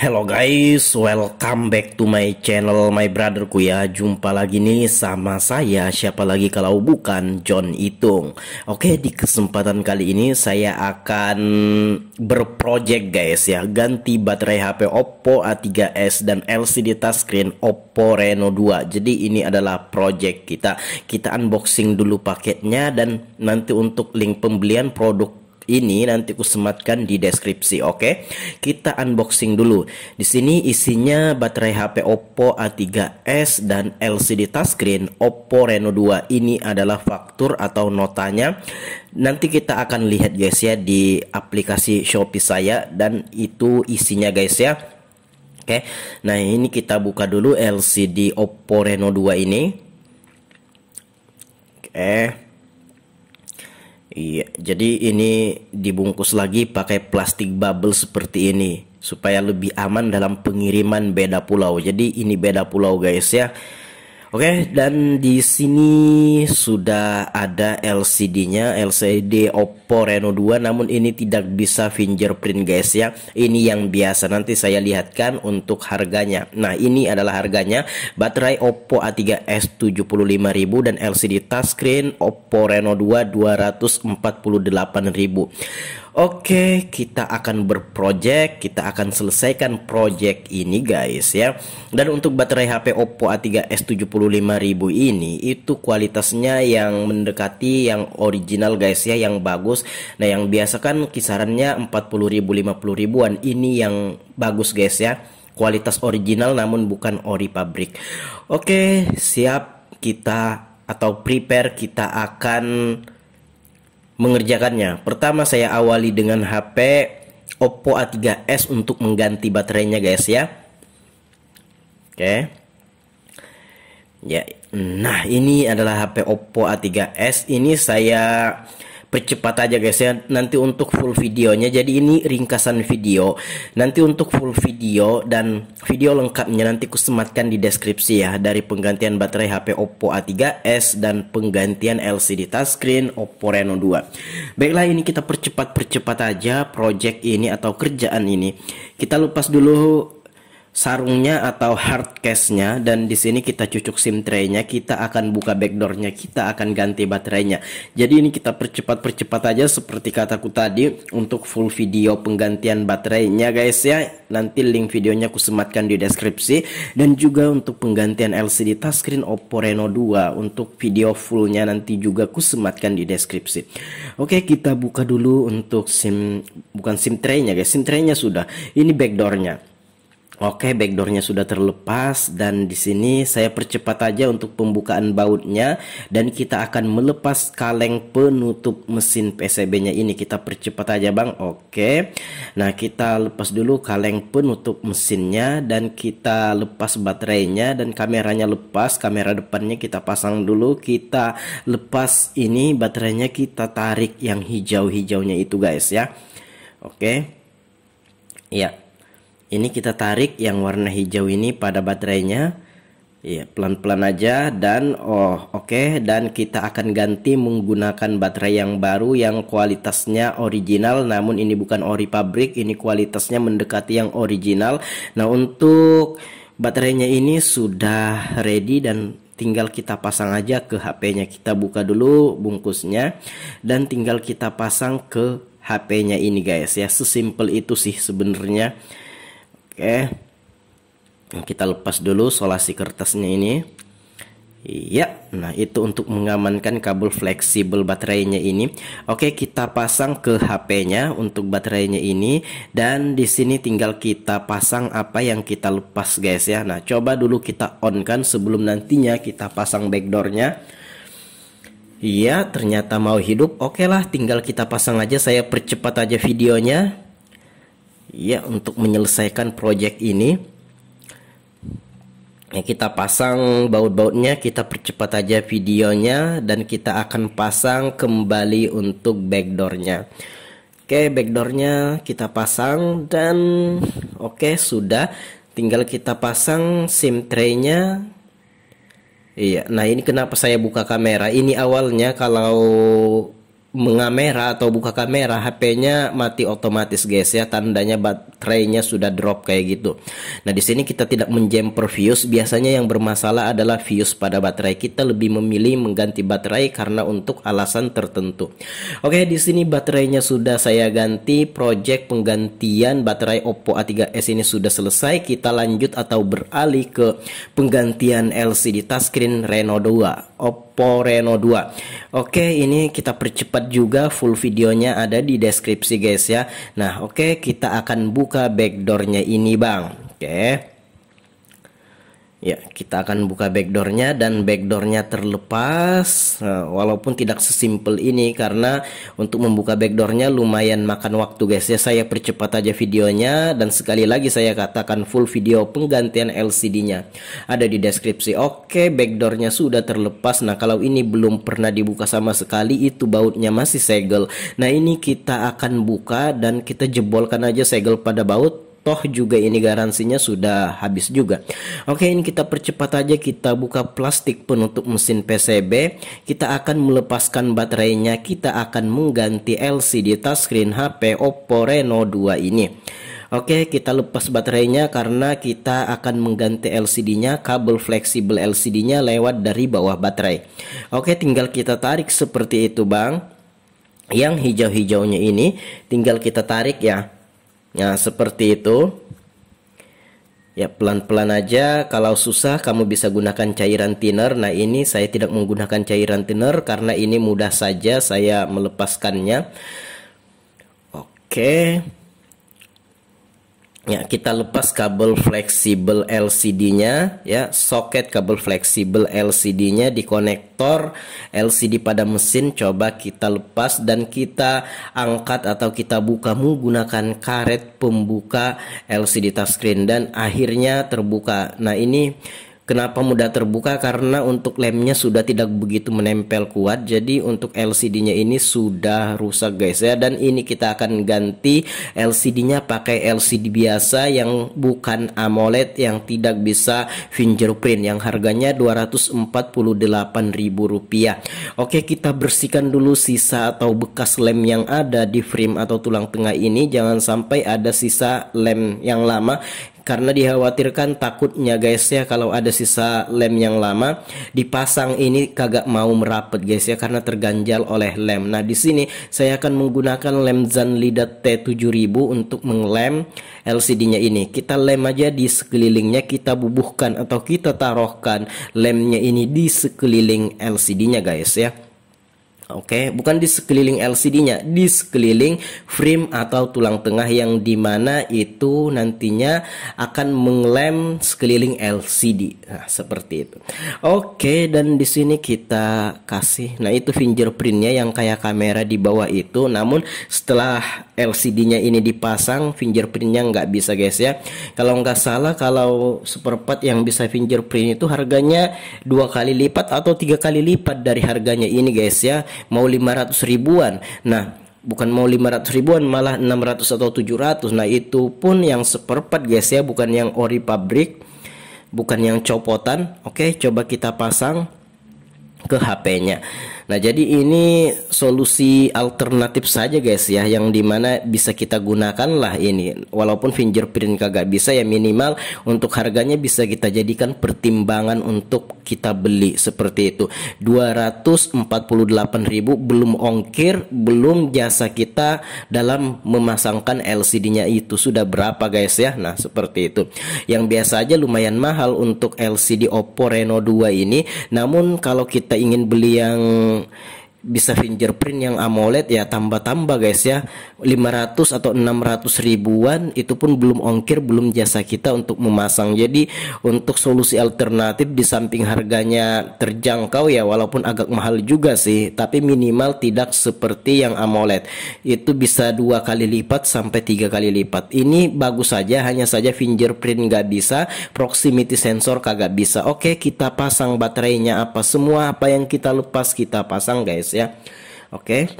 Hello guys, welcome back to my channel my brotherku ya Jumpa lagi nih sama saya siapa lagi kalau bukan John Itung Oke di kesempatan kali ini saya akan berproject guys ya Ganti baterai HP Oppo A3s dan LCD touchscreen Oppo Reno 2 Jadi ini adalah project kita Kita unboxing dulu paketnya dan nanti untuk link pembelian produk ini nanti ku sematkan di deskripsi, oke? Okay? Kita unboxing dulu. Di sini isinya baterai HP Oppo A3s dan LCD touchscreen Oppo Reno 2. Ini adalah faktur atau notanya. Nanti kita akan lihat guys ya di aplikasi Shopee saya dan itu isinya guys ya. Oke. Okay? Nah, ini kita buka dulu LCD Oppo Reno 2 ini. Oke. Okay. Iya, jadi ini dibungkus lagi pakai plastik bubble seperti ini supaya lebih aman dalam pengiriman beda pulau. Jadi ini beda pulau guys ya. Oke, okay, dan di sini sudah ada LCD-nya, LCD Oppo Reno 2, namun ini tidak bisa fingerprint guys ya. Ini yang biasa, nanti saya lihatkan untuk harganya. Nah, ini adalah harganya, baterai Oppo A3s 75.000 dan LCD touchscreen Oppo Reno 2 248.000. Oke, kita akan berproyek kita akan selesaikan proyek ini guys ya. Dan untuk baterai HP Oppo A3s 75000 ini itu kualitasnya yang mendekati yang original guys ya, yang bagus. Nah, yang biasa kan kisarannya 40.000 50.000-an. Ini yang bagus guys ya. Kualitas original namun bukan ori pabrik. Oke, siap kita atau prepare kita akan mengerjakannya. Pertama saya awali dengan HP Oppo A3s untuk mengganti baterainya guys ya. Oke. Okay. Ya, nah ini adalah HP Oppo A3s. Ini saya percepat aja guys ya nanti untuk full videonya jadi ini ringkasan video nanti untuk full video dan video lengkapnya nanti kusematkan di deskripsi ya dari penggantian baterai HP Oppo A3s dan penggantian LCD touchscreen Oppo Reno 2 baiklah ini kita percepat-percepat aja project ini atau kerjaan ini kita lepas dulu sarungnya atau hard case-nya dan di sini kita cucuk SIM tray-nya, kita akan buka backdoor-nya, kita akan ganti baterainya. Jadi ini kita percepat-percepat aja seperti kataku tadi untuk full video penggantian baterainya guys ya. Nanti link videonya aku sematkan di deskripsi dan juga untuk penggantian LCD touchscreen Oppo Reno 2 untuk video full-nya nanti juga aku sematkan di deskripsi. Oke, kita buka dulu untuk SIM bukan SIM tray-nya guys, SIM tray-nya sudah. Ini backdoor-nya. Oke, backdoornya sudah terlepas dan di sini saya percepat aja untuk pembukaan bautnya dan kita akan melepas kaleng penutup mesin PCB-nya ini. Kita percepat aja, Bang. Oke. Nah, kita lepas dulu kaleng penutup mesinnya dan kita lepas baterainya dan kameranya lepas. Kamera depannya kita pasang dulu. Kita lepas ini baterainya kita tarik yang hijau-hijaunya itu, guys ya. Oke. Ya, ini kita tarik yang warna hijau ini pada baterainya ya pelan-pelan aja dan oh oke okay, dan kita akan ganti menggunakan baterai yang baru yang kualitasnya original namun ini bukan ori pabrik ini kualitasnya mendekati yang original nah untuk baterainya ini sudah ready dan tinggal kita pasang aja ke HP-nya kita buka dulu bungkusnya dan tinggal kita pasang ke HP-nya ini guys ya sesimpel itu sih sebenarnya Oke. Okay. Nah, kita lepas dulu solasi kertasnya ini. Iya, nah itu untuk mengamankan kabel fleksibel baterainya ini. Oke, kita pasang ke HP-nya untuk baterainya ini dan di sini tinggal kita pasang apa yang kita lepas guys ya. Nah, coba dulu kita on kan sebelum nantinya kita pasang backdoor-nya. Iya, ternyata mau hidup. Oke lah, tinggal kita pasang aja. Saya percepat aja videonya ya untuk menyelesaikan proyek ini ya, kita pasang baut-bautnya kita percepat aja videonya dan kita akan pasang kembali untuk backdoornya oke backdoornya kita pasang dan oke sudah tinggal kita pasang sim traynya iya nah ini kenapa saya buka kamera ini awalnya kalau mengamera atau buka kamera HP-nya mati otomatis guys ya tandanya baterainya sudah drop kayak gitu nah di sini kita tidak menjemper fuse biasanya yang bermasalah adalah fuse pada baterai kita lebih memilih mengganti baterai karena untuk alasan tertentu oke di sini baterainya sudah saya ganti project penggantian baterai Oppo A3s ini sudah selesai kita lanjut atau beralih ke penggantian LCD touchscreen Reno 2 Oppo Reno 2 Oke ini kita percepat juga full videonya ada di deskripsi guys ya Nah oke kita akan buka backdoornya ini bang Oke Ya, kita akan buka backdoornya dan backdoornya terlepas. Eh, walaupun tidak sesimpel ini karena untuk membuka backdoornya lumayan makan waktu guys ya. Saya percepat aja videonya dan sekali lagi saya katakan full video penggantian LCD-nya ada di deskripsi. Oke, backdoornya sudah terlepas. Nah, kalau ini belum pernah dibuka sama sekali itu bautnya masih segel. Nah, ini kita akan buka dan kita jebolkan aja segel pada baut toh juga ini garansinya sudah habis juga oke ini kita percepat aja kita buka plastik penutup mesin PCB kita akan melepaskan baterainya kita akan mengganti LCD touchscreen HP Oppo Reno 2 ini Oke, kita lepas baterainya karena kita akan mengganti LCD-nya, kabel fleksibel LCD-nya lewat dari bawah baterai. Oke, tinggal kita tarik seperti itu, Bang. Yang hijau-hijaunya ini tinggal kita tarik ya. Nah, seperti itu. Ya, pelan-pelan aja. Kalau susah, kamu bisa gunakan cairan thinner. Nah, ini saya tidak menggunakan cairan thinner karena ini mudah saja saya melepaskannya. Oke. Okay ya kita lepas kabel fleksibel LCD-nya ya soket kabel fleksibel LCD-nya di konektor LCD pada mesin coba kita lepas dan kita angkat atau kita buka menggunakan karet pembuka LCD touchscreen dan akhirnya terbuka nah ini Kenapa mudah terbuka? Karena untuk lemnya sudah tidak begitu menempel kuat. Jadi untuk LCD-nya ini sudah rusak guys ya. Dan ini kita akan ganti LCD-nya pakai LCD biasa yang bukan AMOLED yang tidak bisa fingerprint yang harganya Rp248.000. Oke, kita bersihkan dulu sisa atau bekas lem yang ada di frame atau tulang tengah ini. Jangan sampai ada sisa lem yang lama karena dikhawatirkan takutnya guys ya kalau ada sisa lem yang lama dipasang ini kagak mau merapat guys ya karena terganjal oleh lem. Nah, di sini saya akan menggunakan lem Zanlida T7000 untuk menglem LCD-nya ini. Kita lem aja di sekelilingnya, kita bubuhkan atau kita taruhkan lemnya ini di sekeliling LCD-nya guys ya. Oke, okay? bukan di sekeliling LCD-nya, di sekeliling frame atau tulang tengah yang dimana itu nantinya akan menglem sekeliling LCD. Nah, seperti itu. Oke, okay, dan di sini kita kasih. Nah, itu fingerprint-nya yang kayak kamera di bawah itu. Namun setelah LCD-nya ini dipasang, fingerprint-nya nggak bisa guys ya. Kalau nggak salah, kalau seperempat yang bisa fingerprint itu harganya dua kali lipat atau tiga kali lipat dari harganya ini guys ya mau 500 ribuan nah bukan mau 500 ribuan malah 600 atau 700 nah itu pun yang seperempat guys ya bukan yang ori pabrik bukan yang copotan oke coba kita pasang ke HP-nya. Nah, jadi ini solusi alternatif saja guys ya yang dimana bisa kita gunakan lah ini. Walaupun fingerprint kagak bisa ya minimal untuk harganya bisa kita jadikan pertimbangan untuk kita beli seperti itu. 248.000 belum ongkir, belum jasa kita dalam memasangkan LCD-nya itu sudah berapa guys ya. Nah, seperti itu. Yang biasa aja lumayan mahal untuk LCD Oppo Reno 2 ini. Namun kalau kita ingin beli yang bisa fingerprint yang AMOLED ya tambah-tambah guys ya 500 atau 600 ribuan itu pun belum ongkir belum jasa kita untuk memasang jadi untuk solusi alternatif di samping harganya terjangkau ya walaupun agak mahal juga sih tapi minimal tidak seperti yang AMOLED itu bisa dua kali lipat sampai tiga kali lipat ini bagus saja hanya saja fingerprint nggak bisa proximity sensor kagak bisa oke kita pasang baterainya apa semua apa yang kita lepas kita pasang guys guys ya oke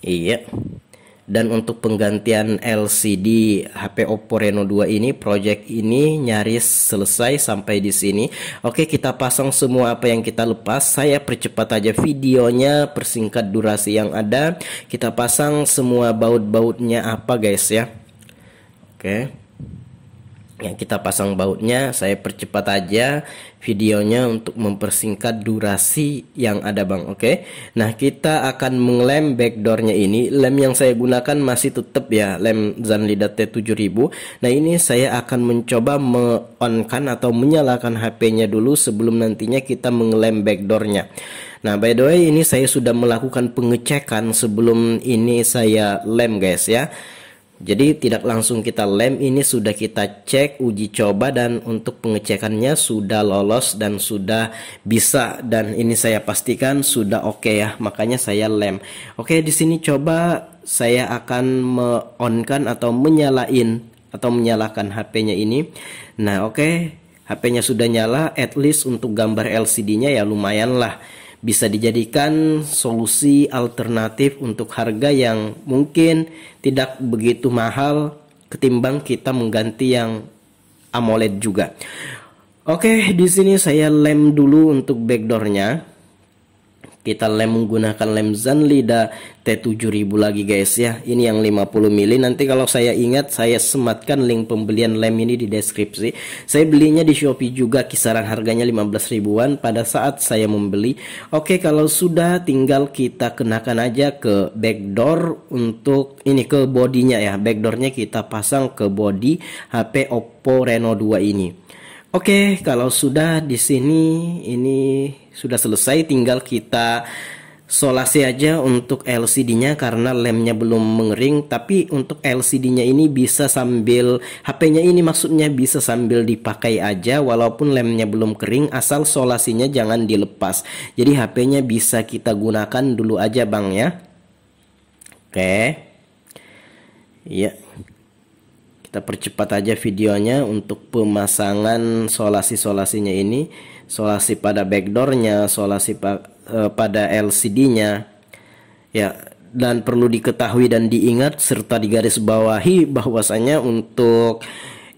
iya dan untuk penggantian LCD HP Oppo Reno 2 ini project ini nyaris selesai sampai di sini oke kita pasang semua apa yang kita lepas saya percepat aja videonya persingkat durasi yang ada kita pasang semua baut-bautnya apa guys ya oke okay yang kita pasang bautnya saya percepat aja videonya untuk mempersingkat durasi yang ada bang oke okay? nah kita akan menglem backdoornya ini lem yang saya gunakan masih tetap ya lem Zanlida T7000 nah ini saya akan mencoba me-onkan atau menyalakan HP-nya dulu sebelum nantinya kita menglem backdoornya Nah, by the way, ini saya sudah melakukan pengecekan sebelum ini saya lem, guys ya. Jadi tidak langsung kita lem ini sudah kita cek uji coba dan untuk pengecekannya sudah lolos dan sudah bisa dan ini saya pastikan sudah oke okay ya makanya saya lem. Oke okay, di sini coba saya akan me atau menyalain atau menyalakan HP-nya ini. Nah oke okay, HP-nya sudah nyala at least untuk gambar LCD-nya ya lumayan lah bisa dijadikan solusi alternatif untuk harga yang mungkin tidak begitu mahal ketimbang kita mengganti yang AMOLED juga. Oke, di sini saya lem dulu untuk backdoornya kita lem menggunakan lem Zanlida T7000 lagi guys ya ini yang 50 mili nanti kalau saya ingat saya sematkan link pembelian lem ini di deskripsi saya belinya di Shopee juga kisaran harganya 15 ribuan pada saat saya membeli oke kalau sudah tinggal kita kenakan aja ke backdoor untuk ini ke bodinya ya backdoornya kita pasang ke body HP Oppo Reno 2 ini Oke, kalau sudah di sini ini sudah selesai tinggal kita solasi aja untuk LCD-nya karena lemnya belum mengering tapi untuk LCD-nya ini bisa sambil HP-nya ini maksudnya bisa sambil dipakai aja walaupun lemnya belum kering asal solasinya jangan dilepas jadi HP-nya bisa kita gunakan dulu aja Bang ya oke ya kita percepat aja videonya untuk pemasangan solasi-solasinya ini solasi pada backdoornya solasi pa, e, pada LCD-nya ya dan perlu diketahui dan diingat serta digaris bawahi bahwasanya untuk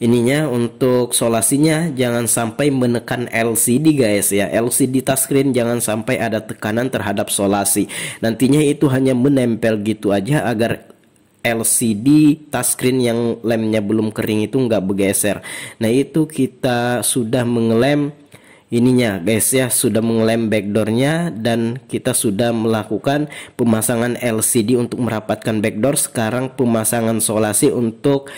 ininya untuk solasinya jangan sampai menekan LCD guys ya LCD touchscreen jangan sampai ada tekanan terhadap solasi nantinya itu hanya menempel gitu aja agar LCD touchscreen yang lemnya belum kering itu nggak bergeser. Nah itu kita sudah mengelem ininya guys ya sudah mengelem backdoornya dan kita sudah melakukan pemasangan LCD untuk merapatkan backdoor sekarang pemasangan solasi untuk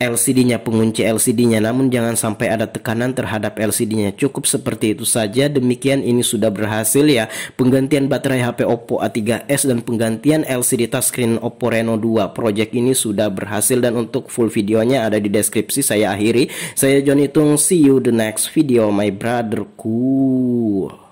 LCD-nya, pengunci LCD-nya, namun jangan sampai ada tekanan terhadap LCD-nya. Cukup seperti itu saja. Demikian ini sudah berhasil ya. Penggantian baterai HP Oppo A3s dan penggantian LCD touchscreen Oppo Reno 2. Project ini sudah berhasil dan untuk full videonya ada di deskripsi. Saya akhiri. Saya John Itung. See you the next video, my brotherku.